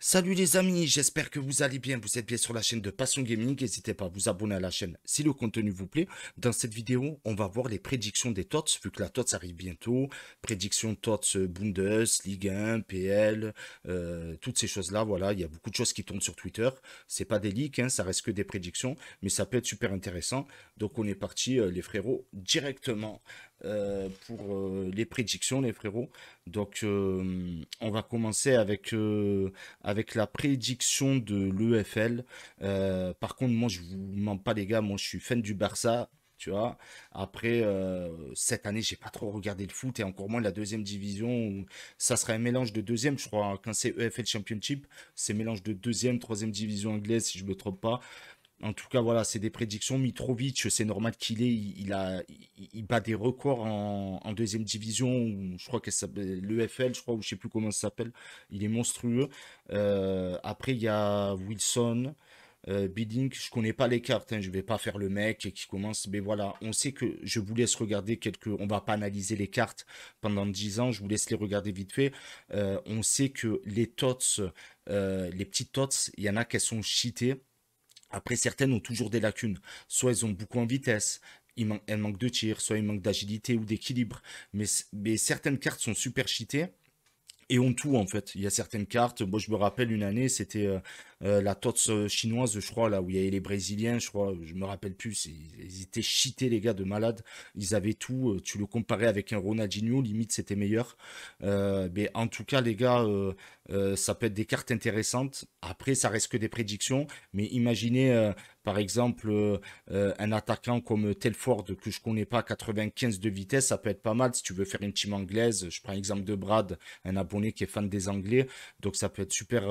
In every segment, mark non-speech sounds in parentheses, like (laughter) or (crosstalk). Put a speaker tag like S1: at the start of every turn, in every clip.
S1: Salut les amis, j'espère que vous allez bien, vous êtes bien sur la chaîne de Passion Gaming, n'hésitez pas à vous abonner à la chaîne si le contenu vous plaît. Dans cette vidéo, on va voir les prédictions des TOTS, vu que la TOTS arrive bientôt, prédictions TOTS euh, Bundes, Ligue 1, PL, euh, toutes ces choses-là, voilà, il y a beaucoup de choses qui tournent sur Twitter, c'est pas des leaks, hein, ça reste que des prédictions, mais ça peut être super intéressant, donc on est parti euh, les frérots directement. Euh, pour euh, les prédictions, les frérots. Donc, euh, on va commencer avec, avec la prédiction de l'EFL. par contre, moi, je vous mens pas, les gars. Moi, je suis fan du Barça. Tu vois, après cette année, j'ai pas trop regardé le foot et encore moins la deuxième division. ça serait un mélange de deuxième, je crois, quand c'est EFL Championship, c'est mélange de deuxième, troisième division anglaise, si je me trompe pas. En tout cas, voilà, c'est des prédictions. Mitrovic, c'est normal qu'il est il, a, il, bat des records en, deuxième division, je crois qu'elle s'appelle l'EFL, je crois, ou je sais plus comment ça s'appelle. Il est monstrueux. Euh, après, il y a Wilson, euh, Bidding. Je connais pas les cartes, hein. je vais pas faire le mec qui commence. Mais voilà, on sait que je vous laisse regarder quelques. On va pas analyser les cartes pendant 10 ans, je vous laisse les regarder vite fait. Euh, on sait que les tots, les petits tots, il y en a qui sont cheatées après, certaines ont toujours des lacunes. Soit elles ont beaucoup en vitesse, elles manquent de tir, soit elles manquent d'agilité ou d'équilibre. Mais, certaines cartes sont super cheatées et ont tout en fait. Il y a certaines cartes, moi je me rappelle une année, c'était euh, euh, la tots euh, chinoise, je crois, là où il y avait les Brésiliens, je crois, je me rappelle plus, ils étaient cheatés, les gars, de malade Ils avaient tout. Euh, tu le comparais avec un Ronaldinho, limite, c'était meilleur. mais en tout cas, les gars, ça peut être des cartes intéressantes. Après, ça reste que des prédictions. Mais imaginez, par exemple, un attaquant comme Telford, que je connais pas, 95 de vitesse, ça peut être pas mal. Si tu veux faire une team anglaise, je prends l'exemple de Brad, un abonné qui est fan des Anglais. Donc, ça peut être super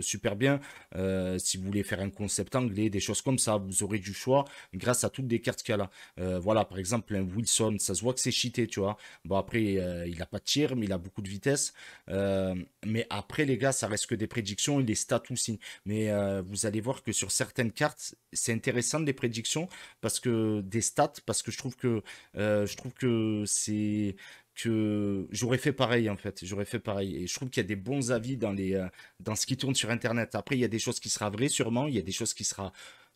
S1: super bien. Euh, si vous voulez faire un concept anglais, des choses comme ça, vous aurez du choix grâce à toutes les cartes qu'il y a là. Euh, voilà, par exemple, un Wilson, ça se voit que c'est cheaté, tu vois. Bon, après, euh, il n'a pas de tir, mais il a beaucoup de vitesse. mais après, les gars, ça reste que des prédictions et des stats aussi. Mais vous allez voir que sur certaines cartes, c'est intéressant des prédictions parce que des stats, parce que je trouve que je trouve que c'est que j'aurais fait pareil en fait, j'aurais fait pareil. Et je trouve qu'il y a des bons avis dans, les, euh, dans ce qui tourne sur Internet. Après, il y a des choses qui sera vraies sûrement, il y a des choses qui sera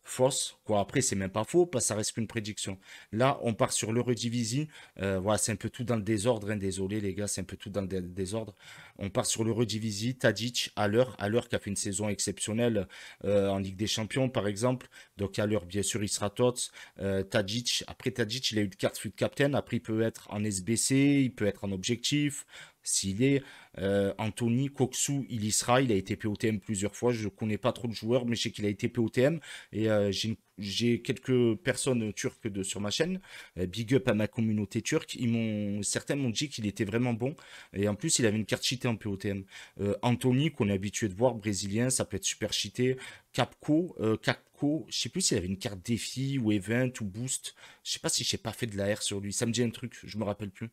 S1: force Quoi. Après, c'est même pas faux, parce ça reste qu'une prédiction. Là, on part sur l'Eurodivisie. Euh, voilà, c'est un peu tout dans le désordre. Hein. Désolé, les gars, c'est un peu tout dans le désordre. On part sur l'Eurodivisie. Tadic, à l'heure, à l'heure qui a fait une saison exceptionnelle euh, en Ligue des Champions, par exemple. Donc, à l'heure, bien sûr, il sera tots. Euh, Tadic, après Tadic, il a eu une carte fut captain. Après, il peut être en SBC, il peut être en objectif. S'il est euh, Anthony Koksu, il y Il a été POTM plusieurs fois. Je ne connais pas trop de joueurs, mais je sais qu'il a été POTM. Et euh, j'ai une j'ai quelques personnes turques de, sur ma chaîne. Euh, big up à ma communauté turque. m'ont, certains m'ont dit qu'il était vraiment bon. Et en plus, il avait une carte cheatée en POTM. Euh, Anthony, qu'on est habitué de voir, brésilien, ça peut être super cheaté. Capco, euh, Capco, je sais plus s'il avait une carte défi ou event ou boost. Je sais pas si j'ai pas fait de la R sur lui. Ça me dit un truc, je me rappelle plus.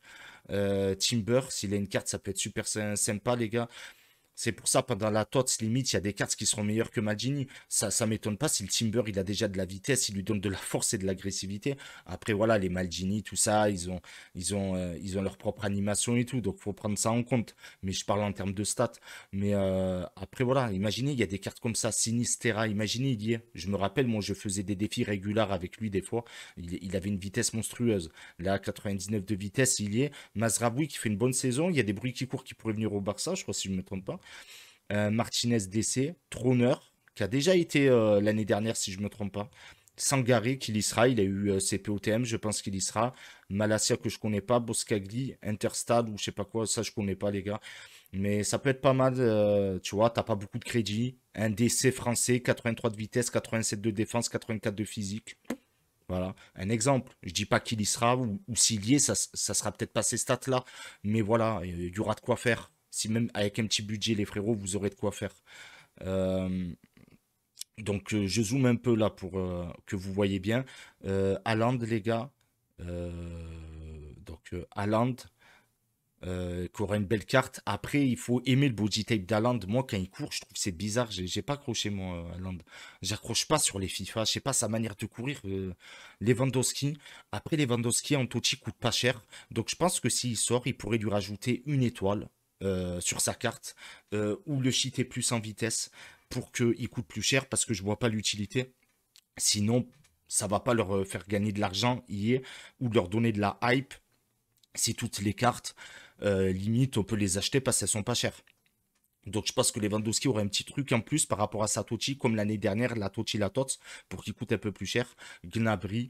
S1: Euh, Timber, s'il a une carte, ça peut être super sympa, les gars. C'est pour ça, pendant la TOTS, limite, il y a des cartes qui seront meilleures que Magini. Ça ça m'étonne pas si le Timber, il a déjà de la vitesse, il lui donne de la force et de l'agressivité. Après, voilà, les Malgini, tout ça, ils ont, ils, ont, euh, ils ont leur propre animation et tout. Donc, faut prendre ça en compte. Mais je parle en termes de stats. Mais euh, après, voilà, imaginez, il y a des cartes comme ça, Sinistera. Imaginez, il y est. Je me rappelle, moi, je faisais des défis réguliers avec lui des fois. Il, avait une vitesse monstrueuse. Là, 99 de vitesse, il y est. Mazraboui qui fait une bonne saison. Il y a des bruits qui courent qui pourraient venir au Barça, je crois, si je ne me trompe pas. Euh, Martinez DC, Troner, qui a déjà été euh, l'année dernière, si je ne me trompe pas. Sangari, qui l'y sera, il a eu CPOTM, euh, je pense qu'il y sera. Malassia que je connais pas. Boscagli, Interstad, ou je sais pas quoi, ça je connais pas, les gars. Mais ça peut être pas mal, tu vois, t'as pas beaucoup de crédit. Un DC français, 83 de vitesse, 87 de défense, 84 de physique. Voilà, un exemple. Je dis pas qu'il y sera ou, s'il y est, ça, ne sera peut-être pas ces stats-là. Mais voilà, il y aura de quoi faire. Si même avec un petit budget, les frérots, vous aurez de quoi faire. Euh, donc euh, je zoome un peu là pour euh, que vous voyez bien. Euh, Aland, les gars. donc Aland. qui aura une belle carte. Après, il faut aimer le body type d'Aland. Moi, quand il court, je trouve c'est bizarre. J'ai pas accroché, moi, Aland. J'accroche pas sur les FIFA. Je sais pas sa manière de courir. Les Lewandowski. Après, Lewandowski, ne coûte pas cher. Donc, je pense que s'il sort, il pourrait lui rajouter une étoile. Euh, sur sa carte euh, ou le cheater plus en vitesse pour qu'il coûte plus cher parce que je vois pas l'utilité. Sinon, ça va pas leur euh, faire gagner de l'argent est ou leur donner de la hype si toutes les cartes limite on peut les acheter parce qu'elles sont pas chères. Donc je pense que les qui auraient un petit truc en plus par rapport à Satochi comme l'année dernière, la Tochi la pour qu'il coûte un peu plus cher. gnabri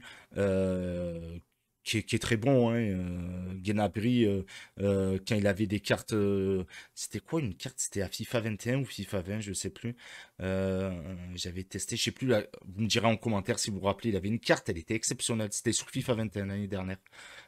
S1: qui est, très bon. Hein. Euh, euh, euh, quand il avait des cartes, c'était quoi une carte C'était à FIFA 21 ou FIFA 20, je ne sais plus. J'avais testé, je ne sais plus. vous me direz en commentaire si vous vous rappelez. Il avait une carte, elle était exceptionnelle. C'était sur FIFA 21 l'année dernière,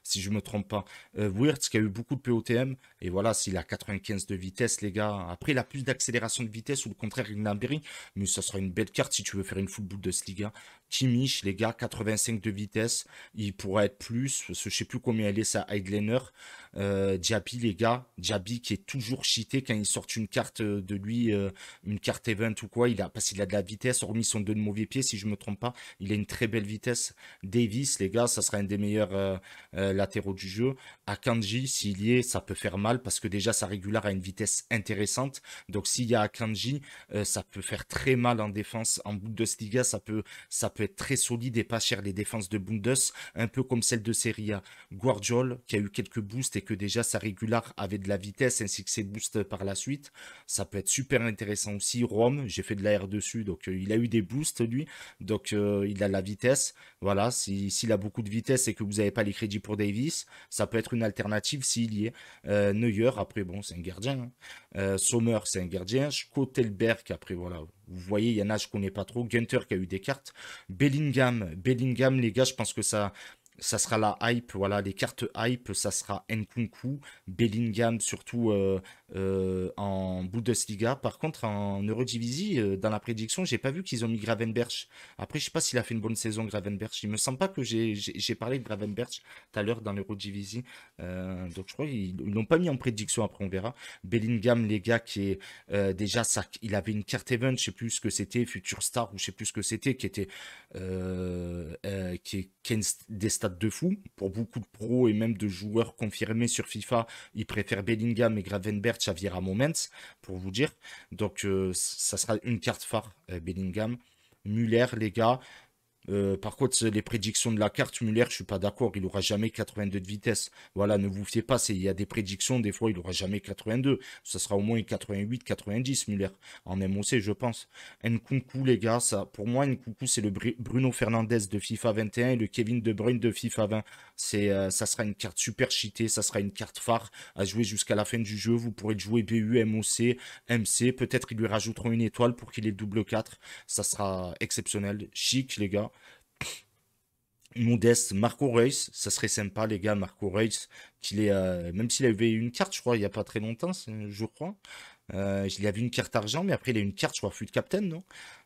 S1: si je ne me trompe pas. Wirtz qui a eu beaucoup de POTM et voilà, s'il a 95 de vitesse, les gars. Après, il a plus d'accélération de vitesse ou le contraire Genabri mais ça sera une belle carte si tu veux faire une football de ce liga. Kimmich, les gars, 85 de vitesse, il pourrait être plus parce je sais plus combien elle est, sa Headliner. Euh, les gars, Jabi qui est toujours cheaté quand il sort une carte euh, de lui, euh, une carte event ou quoi, il a, parce qu'il a de la vitesse, hormis son deux de mauvais pieds, si je me trompe pas, il a une très belle vitesse. Davis, les gars, ça sera un des meilleurs euh, latéraux du jeu. Akanji, s'il y est, ça peut faire mal, parce que déjà, sa régulière a une vitesse intéressante. Donc, s'il y a Akanji, ça peut faire très mal en défense. En Bundesliga, ça peut, ça peut être très solide et pas cher les défenses de Bundes, un peu comme celle de Serie A. Guardiol, qui a eu quelques boosts et déjà sa régular avait de la vitesse ainsi que ses boosts par la suite. Ça peut être super intéressant aussi. Rome, j'ai fait de la dessus, donc euh, il a eu des boosts lui, donc euh, il a la vitesse. Voilà, s'il a beaucoup de vitesse et que vous n'avez pas les crédits pour Davis, ça peut être une alternative s'il y est. Euh, Neuer, après bon, c'est un gardien. Hein. Sommer, c'est un gardien. Schotelberg après voilà, vous voyez, il y en a, je connais pas trop. Gunter qui a eu des cartes. Bellingham, Bellingham, les gars, je pense que ça, ça sera la hype, voilà, les cartes hype, ça sera Nkunku, Bellingham, surtout euh, euh, en Bundesliga. Par contre, en Eurodivisie, euh, dans la prédiction, j'ai pas vu qu'ils ont mis Gravenberch. Après, je sais pas s'il a fait une bonne saison, Gravenberch. Il me semble pas que j'ai parlé de Gravenberch tout à l'heure dans l'Eurodivisie. Euh, donc, je crois qu'ils l'ont pas mis en prédiction. Après, on verra. Bellingham, les gars, qui est déjà, ça, il avait une carte event, je sais plus ce que c'était, Future Star ou je sais plus ce que c'était, qui était des stats de fou. Pour beaucoup de pros et même de joueurs confirmés sur FIFA, ils préfèrent Bellingham et Gravenberch Xavier à Moments, pour vous dire. Donc, euh, ça sera une carte phare, euh, Bellingham. Muller, les gars, euh, par contre, les prédictions de la carte Muller, je suis pas d'accord. Il aura jamais 82 de vitesse. Voilà, ne vous fiez pas. Il y a des prédictions. Des fois, il aura jamais 82. Ça sera au moins 88, 90 Muller en MOC, je pense. Nkunku, les gars, pour moi, Nkunku, c'est le Bruno Fernandez de FIFA 21 et le Kevin De Bruyne de FIFA 20. C'est, euh, ça sera une carte super cheatée. Ça sera une carte phare à jouer jusqu'à la fin du jeu. Vous pourrez jouer BU, MOC, MC. Peut-être ils lui rajouteront une étoile pour qu'il ait double 4. Ça sera exceptionnel. Chic, les gars modeste. Marco Reis, ça serait sympa, les gars. Marco Reis, qu'il est, euh, même s'il avait une carte, je crois, il n'y a pas très longtemps, je crois. Euh, il avait une carte argent, mais après, il a une carte, je crois, fut de captain, non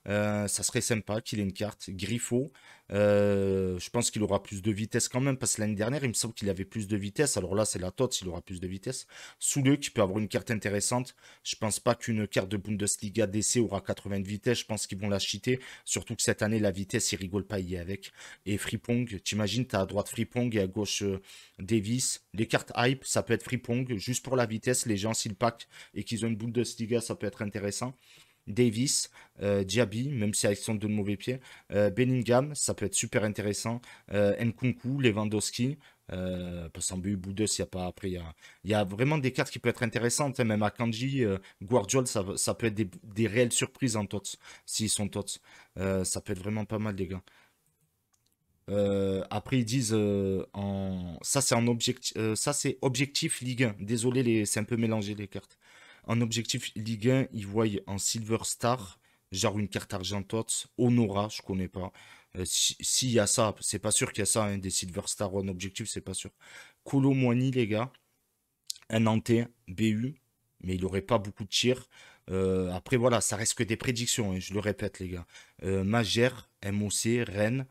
S1: euh, ça serait sympa qu'il ait une carte. Griffo, euh, je pense qu'il aura plus de vitesse quand même, parce que l'année dernière, il me semble qu'il avait plus de vitesse. Alors là, c'est la tote, s'il aura plus de vitesse. Souleux, qui peut avoir une carte intéressante. Je pense pas qu'une carte de Bundesliga DC aura 80 de vitesse. Je pense qu'ils vont la cheater. Surtout que cette année, la vitesse, ils rigolent pas y avec. Et Freepong, t'imagines, t'as à droite Freepong et à gauche euh, Davis. Les cartes hype, ça peut être Freepong, juste pour la vitesse. Les gens, s'ils packent et qu'ils ont une Bundesliga, ça peut être intéressant. Davis, euh, même si sont de mauvais pieds, euh, Benningham, ça peut être super intéressant, euh, Nkunku, Lewandowski, euh, il a pas. Après, il y, a, vraiment des cartes qui peuvent être intéressantes. Hein. même à Guardiol, ça, peut être des, réelles surprises en TOTS, s'ils sont TOTS. ça peut être vraiment pas mal, les gars. après, ils disent en... ça, c'est objectif, ça, c'est objectif Ligue 1. Désolé, c'est un peu mélangé les cartes. En objectif Ligue 1, ils voient en Silver Star, genre une carte argentote, Honora, je connais pas. Euh, s'il y a ça, c'est pas sûr qu'il y a ça, hein, des Silver Star en objectif, c'est pas sûr. ni les gars, un Nantais, BU, mais il n'aurait pas beaucoup de tir. Euh, après, voilà, ça reste que des prédictions, hein, je le répète, les gars. Euh, Magère, MOC, Rennes,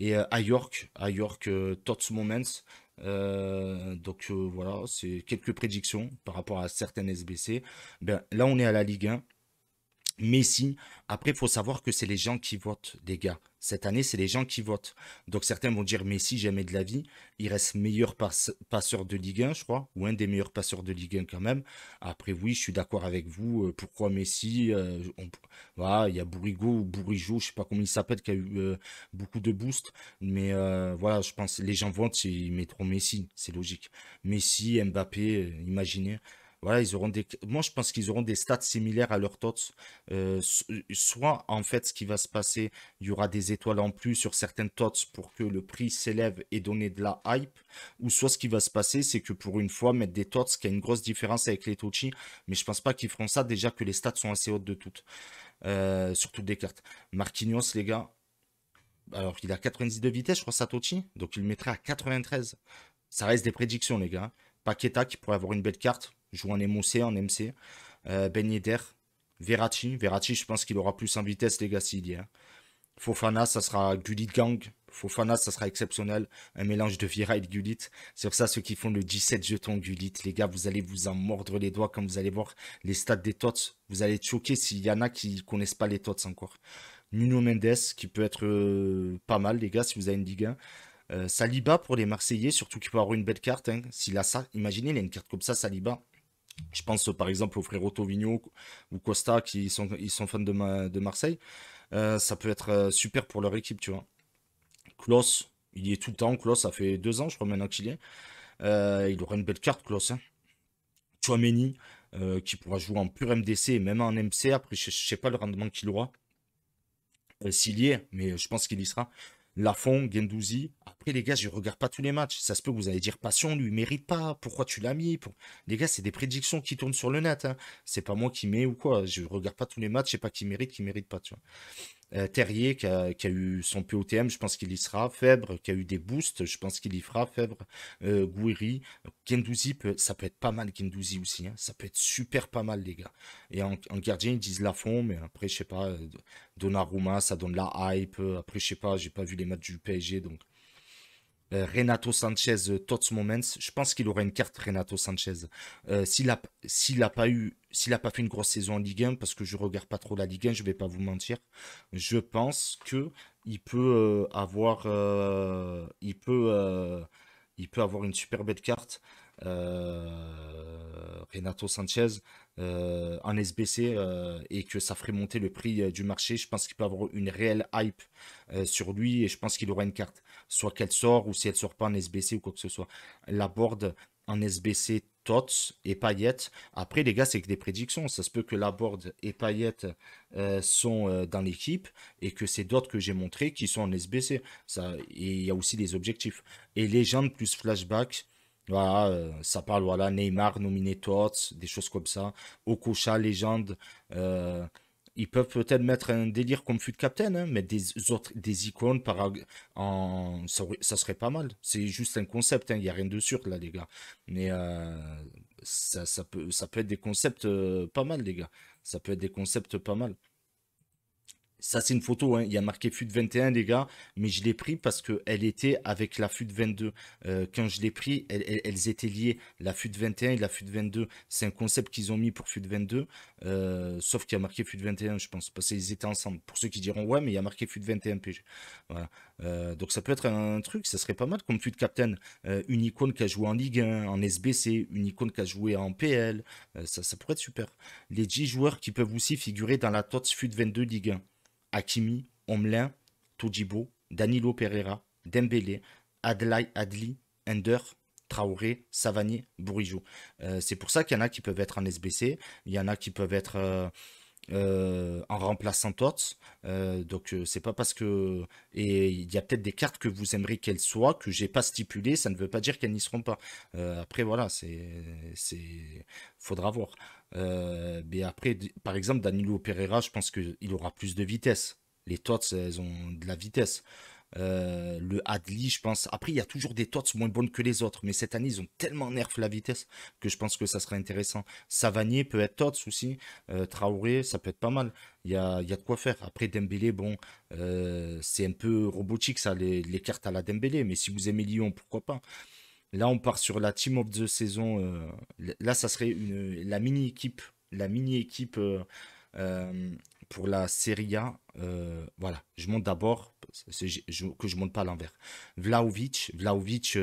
S1: et à York, York, Tots Moments, euh, donc euh, voilà, c'est quelques prédictions par rapport à certaines SBC. Ben, là, on est à la Ligue 1. Messi, après, il faut savoir que c'est les gens qui votent, des gars. Cette année, c'est les gens qui votent. Donc certains vont dire Messi, jamais de la vie. Il reste meilleur passeur de Ligue 1, je crois, ou un des meilleurs passeurs de Ligue 1 quand même. Après, oui, je suis d'accord avec vous. Euh, pourquoi Messi euh, Voilà, il y a Bourigo ou Bourigeau, je sais pas comment il s'appelle, qui a eu euh, beaucoup de boosts. Mais voilà, je pense les gens votent, ils mettront Messi, c'est logique. Messi, Mbappé, imaginez. Voilà, ils auront des... Moi, je pense qu'ils auront des stats similaires à leurs TOTS. Euh, soit, en fait, ce qui va se passer, il y aura des étoiles en plus sur certaines TOTS pour que le prix s'élève et donner de la hype. Ou soit, ce qui va se passer, c'est que pour une fois, mettre des TOTS, qui a une grosse différence avec les Tochi. Mais je pense pas qu'ils feront ça, déjà que les stats sont assez hautes de toutes. Euh, surtout sur toutes les cartes. Marquinhos, les gars, alors il a 92 de vitesse, je crois, ça tochi, Donc il le mettrait à 93. Ça reste des prédictions, les gars. Hein. Paqueta qui pourrait avoir une belle carte joue en MOC, en MC. Euh, ben Yedder, Verratti. Verratti, je pense qu'il aura plus en vitesse, les gars, s'il y a. Hein. Fofana, ça sera Gullit Gang. Fofana, ça sera exceptionnel. Un mélange de Vira et de Gullit. Sur ça, ceux qui font le 17 jetons Gullit, les gars, vous allez vous en mordre les doigts quand vous allez voir les stats des Tots. Vous allez être choqués s'il y en a qui connaissent pas les Tots encore. Nuno Mendes, qui peut être euh, pas mal, les gars, si vous avez une Ligue euh, Saliba pour les Marseillais, surtout qu'il peut avoir une belle carte. Hein. S'il a ça, imaginez, il a une carte comme ça, Saliba. Je pense par exemple aux frères Tovigno ou Costa qui sont, ils sont fans de, de Marseille. Euh, ça peut être euh, super pour leur équipe, tu vois. Klos, il y est tout le temps. Klos, ça fait deux ans, je crois maintenant qu'il est. Euh, il aura une belle carte, Klos. Hein. Tu Chouameni, qui pourra jouer en pur MDC et même en MC. Après, je ne sais pas le rendement qu'il aura. S'il y est, mais je pense qu'il y sera. Lafont, Gendouzi. Après, les gars, je regarde pas tous les matchs. Ça se peut que vous allez dire passion, lui, mérite pas. Pourquoi tu l'as mis Les gars, c'est des prédictions qui tournent sur le net. Hein. C'est pas moi qui mets ou quoi. Je ne regarde pas tous les matchs. Je sais pas qui mérite, qui mérite pas. Tu euh, Terrier qui a, eu son POTM, je pense qu'il y sera. Fèbre qui a eu des boosts, je pense qu'il y fera. Fèbre, euh, Gouiri, Gendouzi, ça peut être pas mal. Gendouzi aussi, hein. ça peut être super pas mal, les gars. Et en, gardien, ils disent la fond, mais après, je sais pas, euh, Donnarumma, ça donne la hype. Après, je sais pas, j'ai pas vu les matchs du PSG, donc euh, Renato Sanchez euh, Tots Moments, je pense qu'il aura une carte Renato Sanchez. Euh, s'il n'a pas eu s'il a pas fait une grosse saison en Ligue 1 parce que je regarde pas trop la Ligue 1, je vais pas vous mentir. Je pense que il peut avoir il peut il peut avoir une super belle carte. Renato euh, Sanchez en euh, SBC euh, et que ça ferait monter le prix du marché. Je pense qu'il peut avoir une réelle hype sur lui et je pense qu'il aura une carte, soit qu'elle sort ou si elle sort pas en SBC ou quoi que ce soit. La board en SBC Tots et Paillette. Après, les gars, c'est que des prédictions. Ça se peut que la board et paillette sont dans l'équipe et que c'est d'autres que j'ai montré qui sont en SBC. Ça, et il y a aussi des objectifs. Et légende plus flashback, voilà, euh, ça parle, voilà, Neymar nominé Tots, des choses comme ça. Okocha, légende. Euh, ils peuvent peut-être mettre un délire comme fut de Captain, hein, mettre des autres, des icônes par, en, ça, serait pas mal. C'est juste un concept, il hein, n'y a rien de sûr là, les gars. Mais euh, ça, ça, peut, ça peut être des concepts pas mal, les gars. Ça peut être des concepts pas mal ça c'est une photo, hein. il y a marqué FUT 21 les gars, mais je l'ai pris parce qu'elle était avec la FUT 22. Euh, quand je l'ai pris, elles, étaient liées, la FUT 21 et la FUT 22. C'est un concept qu'ils ont mis pour FUT 22, euh, sauf qu'il y a marqué FUT 21, je pense, parce qu'ils étaient ensemble. Pour ceux qui diront ouais, mais il y a marqué FUT 21 PG. Euh, donc ça peut être un, truc, ça serait pas mal comme FUT Captain. une icône qui a joué en Ligue 1, en SBC, une icône qui a joué en PL, ça, pourrait être super. Les 10 joueurs qui peuvent aussi figurer dans la TOTS FUT 22 Ligue 1. Hakimi, Omelin, Todibo, Danilo Pereira, Dembélé, Adlai Adli, Ender, Traoré, Savanier, Bourigeau. Euh, c'est pour ça qu'il y en a qui peuvent être en SBC, il y en a qui peuvent être euh, euh, en remplaçant Tots. donc c'est pas parce que et il y a peut-être des cartes que vous aimeriez qu'elles soient que j'ai pas stipulées, ça ne veut pas dire qu'elles n'y seront pas. après voilà, c'est c'est faudra voir. Euh, mais après, par exemple, Danilo Pereira, je pense qu'il aura plus de vitesse. Les Tots, elles ont de la vitesse. Euh, le Adli, je pense. Après, il y a toujours des tots moins bonnes que les autres, mais cette année, ils ont tellement nerf la vitesse que je pense que ça sera intéressant. Savanier peut être tots aussi. Euh, Traoré, ça peut être pas mal. Il y a, y a de quoi faire. Après, Dembélé, bon, c'est un peu robotique ça, les, les, cartes à la Dembélé, mais si vous aimez Lyon, pourquoi pas Là, on part sur la Team of the Season, euh, là, ça serait la mini-équipe. La mini-équipe euh, euh, pour la Serie A. voilà, je monte d'abord, que je monte pas à l'envers. Vlaovic, Vlaovic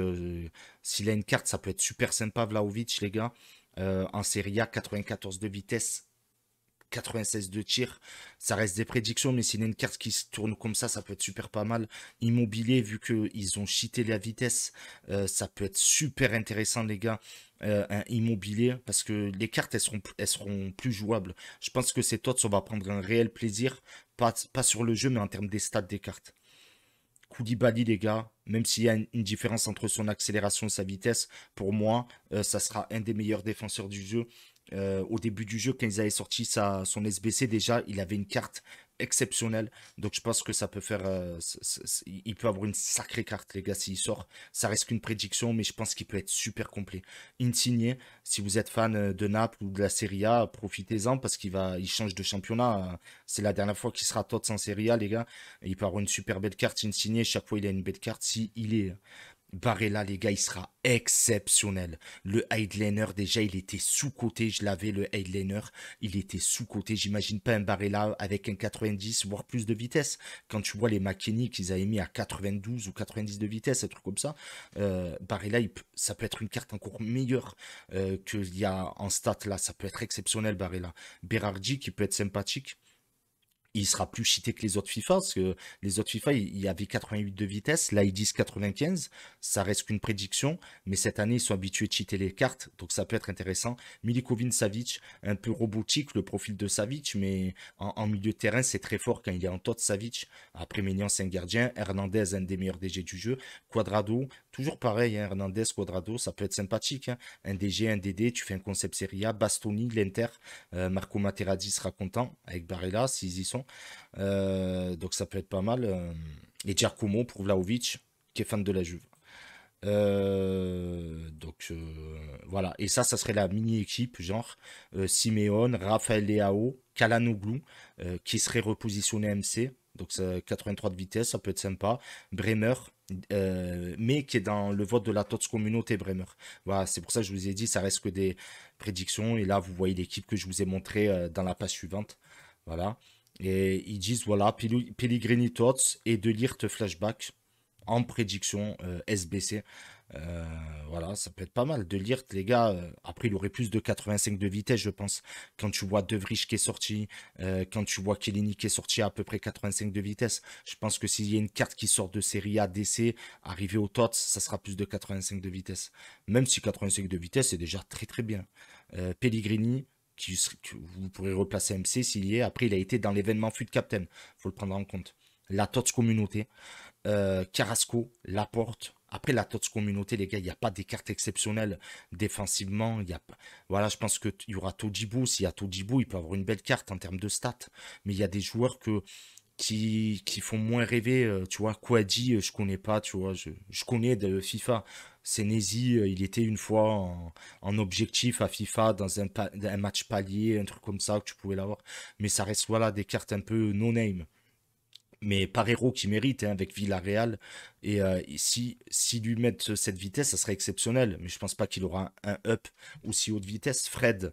S1: s'il a une carte, ça peut être super sympa, Vlaovic, les gars. en Serie A, 94 de vitesse, 96 de tir. Ça reste des prédictions, mais s'il y a une carte qui se tourne comme ça, ça peut être super pas mal. Immobilier, vu qu'ils ont cheaté la vitesse, euh, ça peut être super intéressant, les gars. Euh, un immobilier, parce que les cartes, elles seront, elles seront plus jouables. Je pense que c'est Tots, on va prendre un réel plaisir. Pas, sur le jeu, mais en termes des stats des cartes. Koulibaly, les gars, même s'il y a une, différence entre son accélération et sa vitesse, pour moi, euh, ça sera un des meilleurs défenseurs du jeu. Euh, au début du jeu, quand ils avaient sorti sa, son SBC, déjà, il avait une carte exceptionnelle. Donc je pense que ça peut faire. Euh, il peut avoir une sacrée carte, les gars, s'il sort. Ça reste qu'une prédiction, mais je pense qu'il peut être super complet. Insigné, si vous êtes fan euh, de Naples ou de la Serie A, profitez-en parce qu'il va, il change de championnat. Hein. C'est la dernière fois qu'il sera tot en Serie A, les gars. Il peut avoir une super belle carte Insigné. Chaque fois, il a une belle carte si il est hein. Barella, les gars, il sera exceptionnel. Le headliner, déjà, il était sous-côté. Je l'avais, le headliner. Il était sous-côté. J'imagine pas un Barella avec un 90, voire plus de vitesse. Quand tu vois les McKinney qu'ils avaient mis à 92 ou 90 de vitesse, un truc comme ça, euh, Barella, ça peut être une carte encore meilleure euh, qu'il y a en stat là. Ça peut être exceptionnel, Barella. Berardi, qui peut être sympathique il sera plus cheaté que les autres FIFA, parce que les autres FIFA, il y avait 88 de vitesse, là ils disent 95, ça reste qu'une prédiction, mais cette année ils sont habitués de cheater les cartes, donc ça peut être intéressant. Milikovic Savic, un peu robotique le profil de Savic, mais en, milieu de terrain c'est très fort quand il a en tot Savic. Après Ménian c'est un gardien, Hernandez un des meilleurs DG du jeu, Quadrado, toujours pareil, hein, Hernandez, Quadrado, ça peut être sympathique. Hein. Un DG, un DD, tu fais un concept Serie A, Bastoni, l'Inter, euh, Marco Materazzi sera content avec Barella s'ils y sont. Euh, donc ça peut être pas mal. Euh, et Giacomo pour Vlaovic, qui est fan de la Juve. Euh, donc voilà, et ça, ça serait la mini-équipe, genre Simeone, Raphaël Leao, Kalanoglou, qui serait repositionné MC, donc 83 de vitesse, ça peut être sympa, Bremer, mais qui est dans le vote de la TOTS communauté Bremer. Voilà, c'est pour ça que je vous ai dit, ça reste que des prédictions, et là, vous voyez l'équipe que je vous ai montrée dans la page suivante. Voilà. Et ils disent voilà, Pellegrini Tots et de Flashback en prédiction euh, SBC. Euh, voilà, ça peut être pas mal. De les gars, euh, après, il aurait plus de 85 de vitesse, je pense. Quand tu vois De qui est sorti, quand tu vois Kellini qui est sorti à, peu près 85 de vitesse, je pense que s'il y a une carte qui sort de série A, DC, arrivée au TOTS, ça sera plus de 85 de vitesse. Même si 85 de vitesse, c'est déjà très très bien. Pellegrini, vous pourrez replacer MC s'il y est. Après, il a été dans l'événement Fut Captain. Il faut le prendre en compte. La TOTS Communauté, euh, Carrasco, Laporte. Après, la TOTS Communauté, les gars, il n'y a pas des cartes exceptionnelles défensivement. y a... Voilà, je pense qu'il y aura Tojibou S'il y a Tojibu, il peut avoir une belle carte en termes de stats. Mais il y a des joueurs que, qui, font moins rêver. Euh, tu vois, Kouadi, euh, je connais pas. Tu vois, je, je connais de FIFA. Senesi, euh, il était une fois en, objectif à FIFA dans un, match palier, un truc comme ça que tu pouvais l'avoir. Mais ça reste voilà des cartes un peu no-name. Mais par héros qui mérite hein, avec Villarreal. Et, euh, si, lui mettent cette vitesse, ça serait exceptionnel. Mais je pense pas qu'il aura un, un up aussi haute vitesse. Fred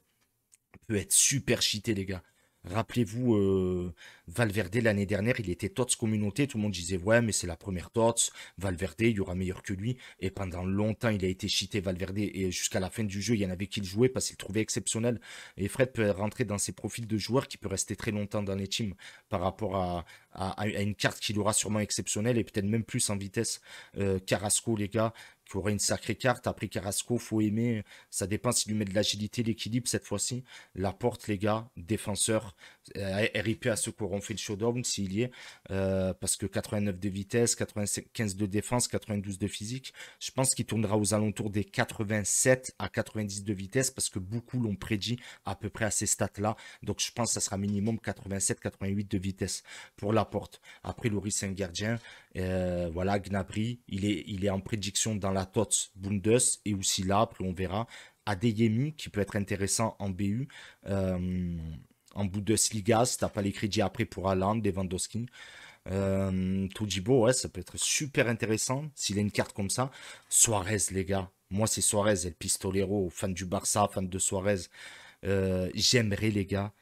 S1: peut être super cheaté, les gars. Rappelez-vous, euh, Valverde l'année dernière, il était TOTS communauté, tout le monde disait ouais mais c'est la première TOTS, Valverde il y aura meilleur que lui, et pendant longtemps il a été cheaté Valverde, et jusqu'à la fin du jeu il y en avait qui le jouaient parce qu'il trouvait exceptionnel, et Fred peut rentrer dans ses profils de joueurs qui peut rester très longtemps dans les teams par rapport à, à, une carte qu'il aura sûrement exceptionnelle, et peut-être même plus en vitesse, euh, Carrasco les gars, il faudrait une sacrée carte. Après Carrasco, faut aimer. Ça dépend s'il lui met de l'agilité, l'équilibre cette fois-ci. La porte, les gars, défenseur euh, RIP à ceux qui fait le showdown s'il y est, euh, parce que 89 de vitesse, 95 de défense, 92 de physique, je pense qu'il tournera aux alentours des 87 à 90 de vitesse, parce que beaucoup l'ont prédit à peu près à ces stats-là, donc je pense que ça sera minimum 87-88 de vitesse pour la porte. Après, Loris saint gardien, euh, voilà, Gnabry, il est, il est en prédiction dans la TOTS Bundes, et aussi là, après on verra, Adeyemi, qui peut être intéressant en BU, en Bundesliga, si t'as pas les crédits après pour Haaland, Devandoskin. Euh, Tujibo, ouais, ça peut être super intéressant s'il a une carte comme ça. Suarez, les gars. Moi, c'est Suarez, le Pistolero, fan du Barça, fan de Suarez. Euh, j'aimerais, les gars,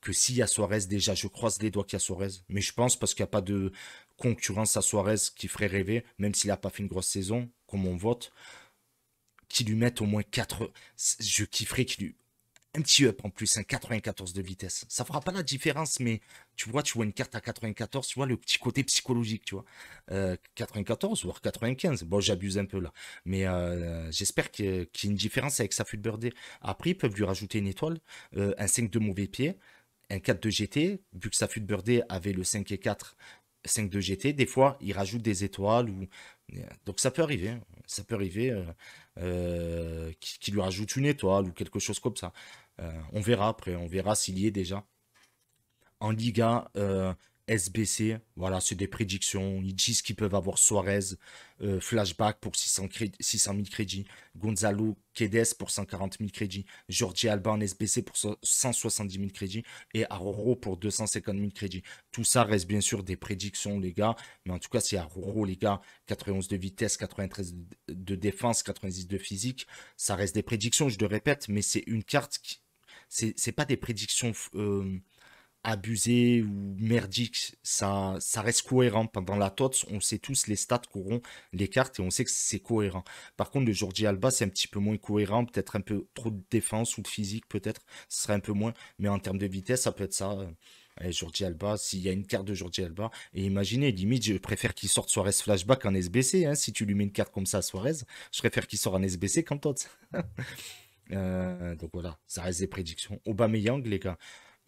S1: que s'il y a Suarez, déjà, je croise les doigts qu'il y a Suarez. Mais je pense parce qu'il n'y a pas de concurrence à Suarez qui ferait rêver, même s'il n'a pas fait une grosse saison, comme on vote, qui lui mette au moins 4. Je kifferais qu'il lui un petit up en plus, un 94 de vitesse. Ça fera pas la différence, mais tu vois, tu vois une carte à 94, tu vois le petit côté psychologique, tu vois. 94, voire 95. Bon, j'abuse un peu là. Mais euh, j'espère qu'il y, a une différence avec sa de Birdé. Après, ils peuvent lui rajouter une étoile, euh, un 5 de mauvais pied, un 4 de GT. Vu que sa de Birdé avait le 5 et 4, 5 de GT, des fois, il rajoute des étoiles ou donc ça peut arriver, hein. ça peut arriver euh, euh, qu'il lui rajoute une étoile ou quelque chose comme ça. Euh, on verra après, on verra s'il y est déjà. En Liga, SBC. Voilà, c'est des prédictions. Ils disent qu'ils peuvent avoir Suarez, euh, Flashback pour 600, 600 000 crédits, Gonzalo Quedes pour 140 000 crédits, Jordi Alba en SBC pour 170 000 crédits et Aroro pour 250 000 crédits. Tout ça reste bien sûr des prédictions, les gars. Mais en tout cas, c'est Aroro, les gars. 91 de vitesse, 93 de défense, 90 de physique. Ça reste des prédictions, je le répète, mais c'est une carte qui. C'est pas des prédictions. Euh, abusé ou merdique, ça, ça reste cohérent. Pendant la TOTS, on sait tous les stats qu'auront les cartes et on sait que c'est cohérent. Par contre, le Jordi Alba, c'est un petit peu moins cohérent, peut-être un peu trop de défense ou de physique, peut-être, ce serait un peu moins. Mais en termes de vitesse, ça peut être ça. Euh, et Jordi Alba, s'il y a une carte de Jordi Alba, et imaginez, limite, je préfère qu'il sorte Suarez flashback en SBC. Hein. si tu lui mets une carte comme ça à Suarez, je préfère qu'il sorte en SBC qu'en TOTS. (laughs) Euh, donc voilà, ça reste des prédictions. Aubameyang, les gars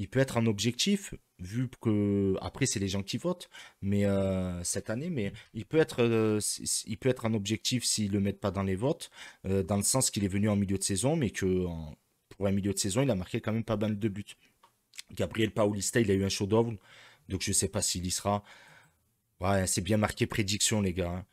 S1: il peut être un objectif, vu que après c'est les gens qui votent, mais euh, cette année, mais il peut être, euh, il peut être un objectif s'ils le mettent pas dans les votes, euh, dans le sens qu'il est venu en milieu de saison, mais que pour un milieu de saison, il a marqué quand même pas mal de buts. Gabriel Paulista, il a eu un show donc je ne sais pas s'il y sera. Ouais, c'est bien marqué prédiction, les gars. Hein.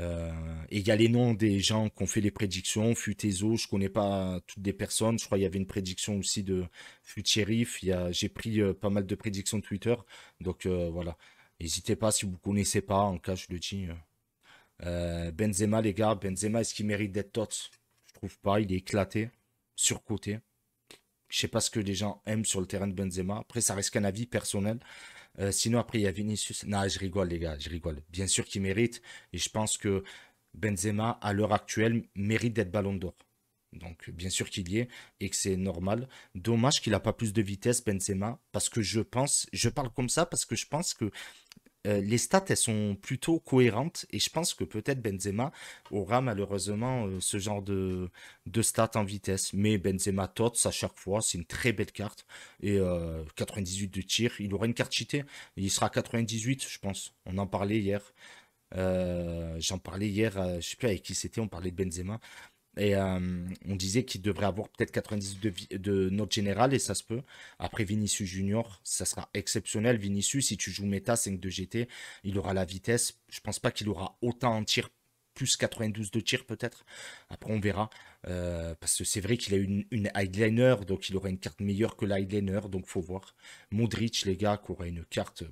S1: Euh, et il y a les noms des gens qui ont fait les prédictions. Futezo, je connais pas toutes des personnes. Je crois qu'il y avait une prédiction aussi de a J'ai pris euh, pas mal de prédictions de Twitter. Donc euh, voilà. N'hésitez pas si vous connaissez pas, en cas je le dis. Benzema, les gars, Benzema, est-ce qu'il mérite d'être tot Je trouve pas. Il est éclaté, surcoté. Je sais pas ce que les gens aiment sur le terrain de Benzema. Après, ça reste qu'un avis personnel. Euh, sinon, après, il y a Vinicius. Non, je rigole, les gars, je rigole. Bien sûr qu'il mérite. Et je pense que Benzema, à l'heure actuelle, mérite d'être ballon d'or. Donc, bien sûr qu'il y est et que c'est normal. Dommage qu'il n'a pas plus de vitesse, Benzema, parce que je pense, je parle comme ça parce que je pense que euh, les stats, elles sont plutôt cohérentes et je pense que peut-être Benzema aura malheureusement euh, ce genre de, de stats en vitesse. Mais Benzema tots à chaque fois, c'est une très belle carte. Et 98 euh, de tir, il aura une carte cheatée. Il sera 98, je pense. On en parlait hier. J'en parlais hier, je sais plus avec qui c'était, on parlait de Benzema. Et euh, on disait qu'il devrait avoir peut-être 90 de, de notre général et ça se peut. Après Vinicius Junior, ça sera exceptionnel. Vinicius, si tu joues méta 5 de GT, il aura la vitesse. Je pense pas qu'il aura autant en tir, plus 92 de tir peut-être. Après on verra. Euh, parce que c'est vrai qu'il a une, donc il aura une carte meilleure que l'highliner, donc faut voir. Modric, les gars, qui une carte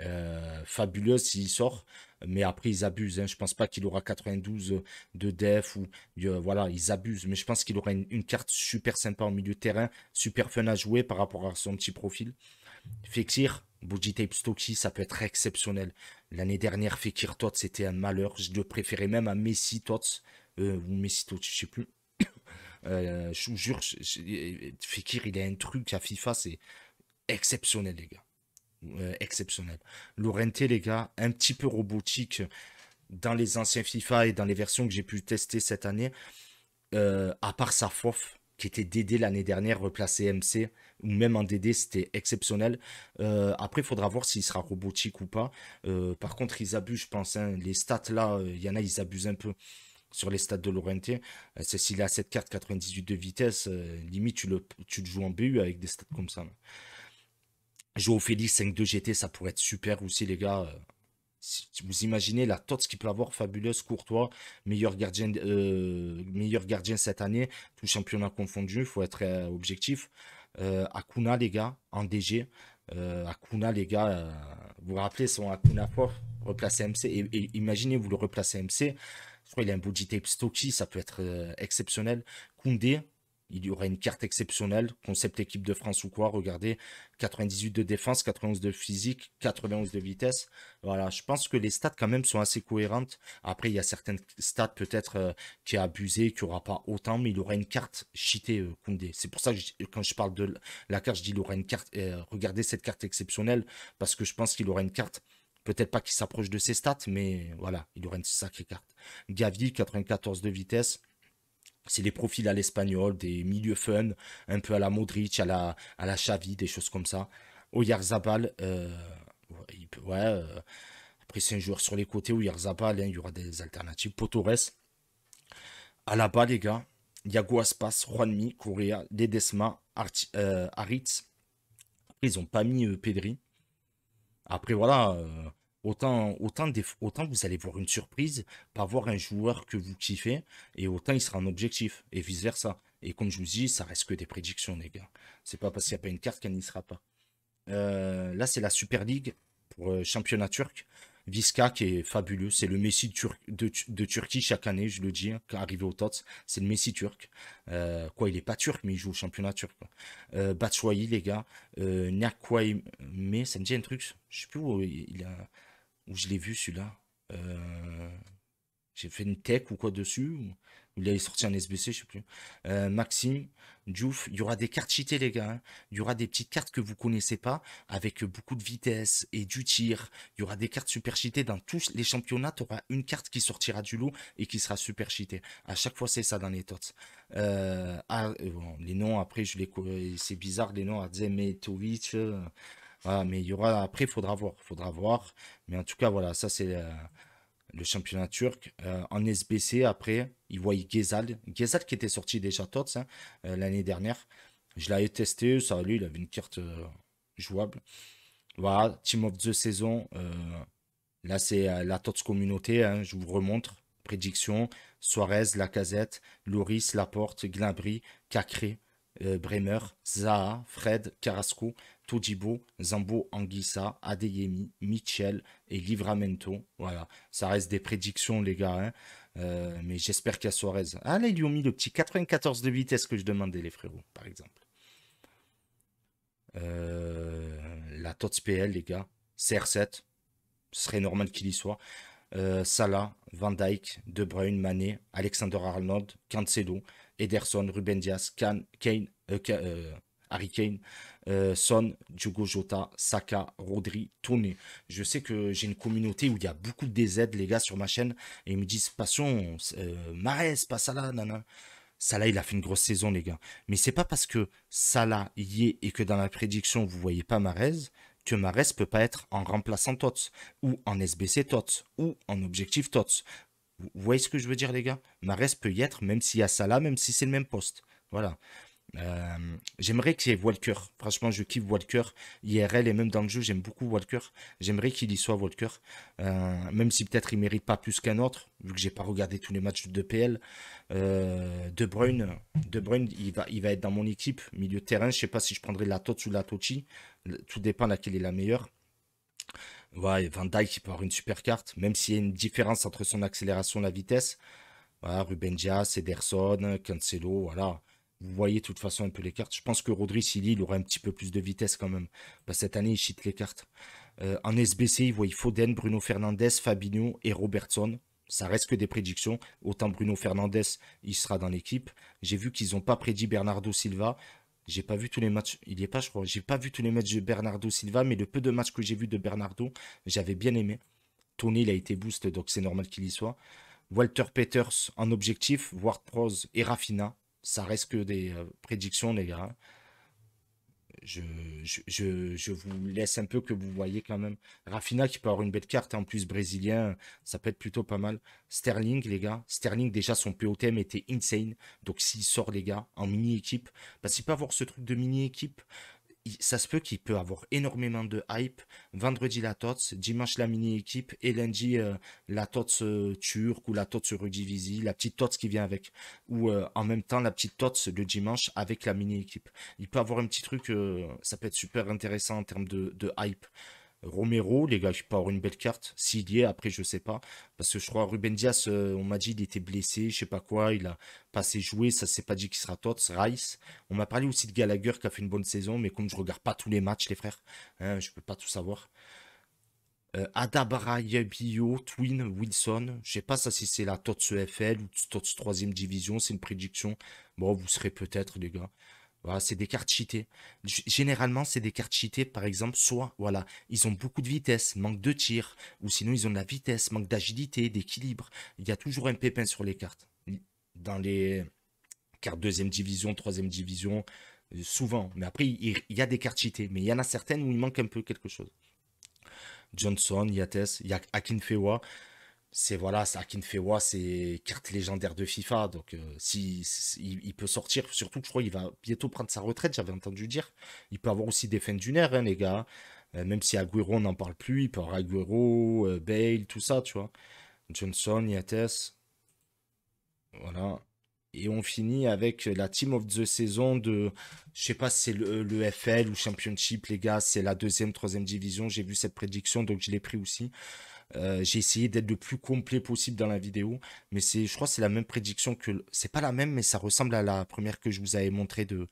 S1: euh, fabuleux s'il sort, mais après ils abusent. Hein. Je pense pas qu'il aura 92 de def ou voilà, ils abusent. Mais je pense qu'il aura une, carte super sympa en milieu de terrain, super fun à jouer par rapport à son petit profil. Fekir, Bougie Tape ça peut être exceptionnel. L'année dernière, Fekir Tots, c'était un malheur. Je le préférais même à Messi Tots, euh, ou Messi Tots, je sais plus. (coughs) Euh, je vous jure, Fekir, il a un truc à FIFA, c'est exceptionnel, les gars. Euh, exceptionnel. Lorenté, les gars, un petit peu robotique dans les anciens FIFA et dans les versions que j'ai pu tester cette année, euh, à part sa fof, qui était DD l'année dernière, replacé MC, ou même en DD, c'était exceptionnel. Euh, après, il faudra voir s'il sera robotique ou pas. par contre, ils abusent, je pense. Hein. Les stats, là, il y en a, ils abusent un peu sur les stats de Lorente. C'est s'il a cette carte 98 de vitesse, limite, tu le, tu joues en BU avec des stats comme ça. 5 2 GT, ça pourrait être super aussi, les gars. Euh, si vous imaginez la TOTS qu'il peut avoir, fabuleuse, courtois, meilleur gardien, euh, meilleur gardien cette année, tout championnat confondu, il faut être euh, objectif. Akuna, les gars, en DG. Akuna, les gars, vous vous rappelez son Akuna Fort, replacé MC. Et, imaginez, vous le replacez MC. Je crois qu'il a un budget stocky, ça peut être exceptionnel. Koundé, il y aurait une carte exceptionnelle, concept équipe de France ou quoi, regardez, 98 de défense, 91 de physique, 91 de vitesse. Voilà, je pense que les stats quand même sont assez cohérentes. Après, il y a certaines stats peut-être euh, qui est abusé, qui aura pas autant, mais il aura une carte cheatée, euh, Koundé. C'est pour ça que quand je parle de la carte, je dis il aura une carte, euh, regardez cette carte exceptionnelle, parce que je pense qu'il aura une carte peut-être pas qui s'approche de ses stats, mais voilà, il aurait une sacrée carte. Gavi, 94 de vitesse, c'est des profils à l'espagnol, des milieux fun, un peu à la Modric, à la, à la Xavi, des choses comme ça. Oyarzabal, euh, ouais, euh, après c'est un joueur sur les côtés, Oyarzabal, hein, il y aura des alternatives. Potores, à la bas les gars, Yago Aspas, Juanmi, Correa, Ledesma, euh, Aritz. Après, ils n'ont pas mis Pedri. Après voilà, Autant, autant, vous allez voir une surprise, pas voir un joueur que vous kiffez, et autant il sera un objectif, et vice-versa. Et comme je vous dis, ça reste que des prédictions, les gars. C'est pas parce qu'il n'y a pas une carte qu'elle n'y sera pas. Euh, là, c'est la Super League pour euh, championnat turc. Visca qui est fabuleux, c'est le Messi de, Turquie chaque année, je le dis, hein, arrivé au TOTS, c'est le Messi turc. Euh, quoi, il n'est pas turc, mais il joue au championnat turc. les gars, euh, mais ça me dit un truc, je sais plus où il a où je l'ai vu celui-là. Euh, j'ai fait une tech ou quoi dessus. il est sorti en SBC, je ne sais plus. Euh, Maxime, Jouf, il y aura des cartes cheatées, les gars. Hein. Il y aura des petites cartes que vous ne connaissez pas, avec beaucoup de vitesse et du tir. Il y aura des cartes super cheatées dans tous les championnats. Tu auras une carte qui sortira du lot et qui sera super cheatée. À chaque fois, c'est ça dans les tots. Euh, ah, les noms, après, je les c'est bizarre, les noms, Adzemetovic, mais il y aura après, il faudra voir, faudra voir. Mais en tout cas, voilà, ça c'est euh, le championnat turc. Euh, en SBC, après, il voyait Gezal. Gezal qui était sorti déjà Tots hein, euh, l'année dernière. Je l'avais testé, ça lui, il avait une carte jouable. Voilà, Team of the Saison. là, c'est la Tots communauté, hein, je vous remontre. Prédiction, Suarez, Lacazette, Loris, Laporte, Glimbry, Cacré, Bremer, Zaha, Fred, Carrasco, Todibo, Zambo Anguissa, Adeyemi, Mitchell et Livramento. Voilà, ça reste des prédictions, les gars. Hein. Euh, mais j'espère qu'il y a Suarez. Ah là, ils ont mis le petit 94 de vitesse que je demandais, les frérots, par exemple. Euh, la TOTS PL, les gars. CR7. Ce serait normal qu'il y soit. Euh, Salah, Van Dijk, De Bruyne, Mané, Alexander Arnold, Cancelo, Ederson, Ruben Diaz, Kane, Harry Kane, euh, Son, Diogo Jota, Saka, Rodri, tourné Je sais que j'ai une communauté où il y a beaucoup de DZ, les gars, sur ma chaîne, et ils me disent, passion, Mares, euh, Marès, pas Salah, nana. Salah, il a fait une grosse saison, les gars. Mais c'est pas parce que Salah y est et que dans la prédiction, vous voyez pas Marez, que Marez peut pas être en remplaçant TOTS, ou en SBC TOTS, ou en objectif TOTS. Vous voyez ce que je veux dire, les gars Marez peut y être, même s'il y a Salah, même si c'est le même poste. Voilà. Euh, j'aimerais qu'il y ait Walker. Franchement, je kiffe Walker. IRL et même dans le jeu, j'aime beaucoup Walker. J'aimerais qu'il y soit Walker. Euh, même si peut-être il mérite pas plus qu'un autre, vu que j'ai pas regardé tous les matchs de PL. Euh, de Bruyne, de Bruyne, il va, il va être dans mon équipe, milieu de terrain. Je sais pas si je prendrai la Tots ou la Tochi. Tout dépend laquelle est la meilleure. Ouais, Van Dijk, il peut avoir une super carte, même s'il y a une différence entre son accélération et la vitesse. Voilà, Ruben Dias, Ederson, Cancelo, voilà vous voyez de toute façon un peu les cartes. Je pense que Rodri, il aurait un petit peu plus de vitesse quand même. Bah, cette année, il cheat les cartes. Euh, en SBC, il voit Foden, Bruno Fernandez, Fabinho et Robertson. Ça reste que des prédictions. Autant Bruno Fernandez, il sera dans l'équipe. J'ai vu qu'ils n'ont pas prédit Bernardo Silva. J'ai pas vu tous les matchs. Il est pas, je crois. J'ai pas vu tous les matchs de Bernardo Silva, mais le peu de matchs que j'ai vu de Bernardo, j'avais bien aimé. Tony, il a été boost, donc c'est normal qu'il y soit. Walter Peters en objectif, Ward pros et Raffina ça reste que des euh, prédictions, les gars. Je, je, vous laisse un peu que vous voyez quand même. Raffina qui peut avoir une belle carte, en plus brésilien, ça peut être plutôt pas mal. Sterling, les gars, Sterling déjà son POTM était insane. Donc s'il sort, les gars, en mini-équipe, Parce bah, qu'il pas voir ce truc de mini-équipe ça se peut qu'il peut avoir énormément de hype. Vendredi la TOTS, dimanche la mini-équipe et lundi euh, la TOTS euh, turque ou la TOTS Rudivisie, la petite TOTS qui vient avec. Ou euh, en même temps la petite TOTS le dimanche avec la mini-équipe. Il peut avoir un petit truc, ça peut être super intéressant en termes de hype. Romero, les gars, je peux avoir une belle carte. S'il y est, après, je sais pas. Parce que je crois, Ruben Diaz, euh, on m'a dit, il était blessé, je sais pas quoi, il a pas assez joué, ça s'est pas dit qu'il sera Tots, Rice. On m'a parlé aussi de Gallagher qui a fait une bonne saison, mais comme je regarde pas tous les matchs, les frères, je hein, je peux pas tout savoir. Euh, Adabara, Yabio, Twin, Wilson. Je sais pas ça si c'est la TOTS EFL ou TOTS 3ème division, c'est une prédiction. Bon, vous serez peut-être, les gars. Voilà, c'est des cartes cheatées. Généralement, c'est des cartes cheatées, par exemple, soit, voilà, ils ont beaucoup de vitesse, manque de tir, ou sinon ils ont de la vitesse, manque d'agilité, d'équilibre. Il y a toujours un pépin sur les cartes. Dans les cartes deuxième division, troisième division, euh, souvent. Mais après, il y a des cartes cheatées, mais il y en a certaines où il manque un peu quelque chose. Johnson, Yates, Akinfewa, c'est voilà, fait c'est carte légendaire de FIFA. Donc, euh, si, il peut sortir, surtout, je crois, qu'il va bientôt prendre sa retraite, j'avais entendu dire. Il peut avoir aussi des fins d'une heure, hein, les gars. Euh, même si Aguero, on n'en parle plus, il peut avoir Agüero, euh, Bale, tout ça, tu vois. Johnson, Yates. Voilà. Et on finit avec la Team of the Season de, je sais pas si c'est le, FL ou Championship, les gars, c'est la deuxième, troisième division. J'ai vu cette prédiction, donc je l'ai pris aussi. Euh, j'ai essayé d'être le plus complet possible dans la vidéo, mais c'est, je crois, que c'est la même prédiction que, c'est pas la même, mais ça ressemble à la première que je vous avais montrée de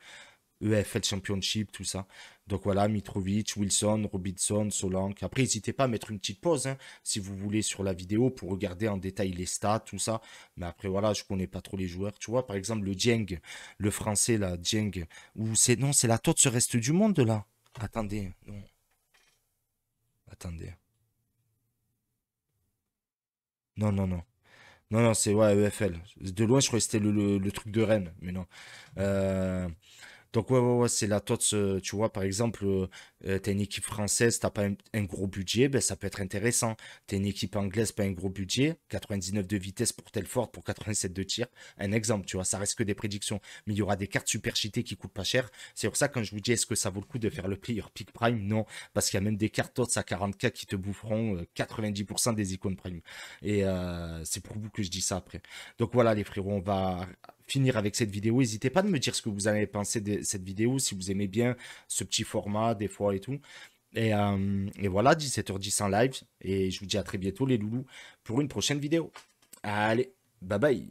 S1: EFL Championship, tout ça. Donc voilà, Mitrovic, Wilson, Robinson, Solank. Après, n'hésitez pas à mettre une petite pause, hein, si vous voulez, sur la vidéo pour regarder en détail les stats, tout ça. Mais après, voilà, je connais pas trop les joueurs. Tu vois, par exemple, le Djeng, le français, là, Djeng. ou c'est, non, c'est la de ce reste du monde, là. Attendez, non. Attendez. Non, non, non. Non, non, c'est ouais, EFL. De loin, je croyais que c'était le, truc de Rennes, mais non. Euh, donc, ouais, ouais, ouais, c'est la TOTS. tu vois, par exemple, euh, t'es une équipe française, t'as pas un, gros budget, ben, ça peut être intéressant. T'as une équipe anglaise, pas un gros budget, 99 de vitesse pour telle forte, pour 87 de tir. Un exemple, tu vois, ça reste que des prédictions. Mais il y aura des cartes super cheatées qui coûtent pas cher. C'est pour ça, quand je vous dis, est-ce que ça vaut le coup de faire le player pick prime Non, parce qu'il y a même des cartes TOTS à 44 qui te boufferont 90% euh, des icônes prime. Et euh, c'est pour vous que je dis ça après. Donc, voilà, les frérots, on va finir avec cette vidéo. N'hésitez pas à me dire ce que vous avez pensé de cette vidéo, si vous aimez bien ce petit format des fois et tout. Et, euh, et voilà, 17h10 en live. Et je vous dis à très bientôt les loulous pour une prochaine vidéo. Allez, bye bye.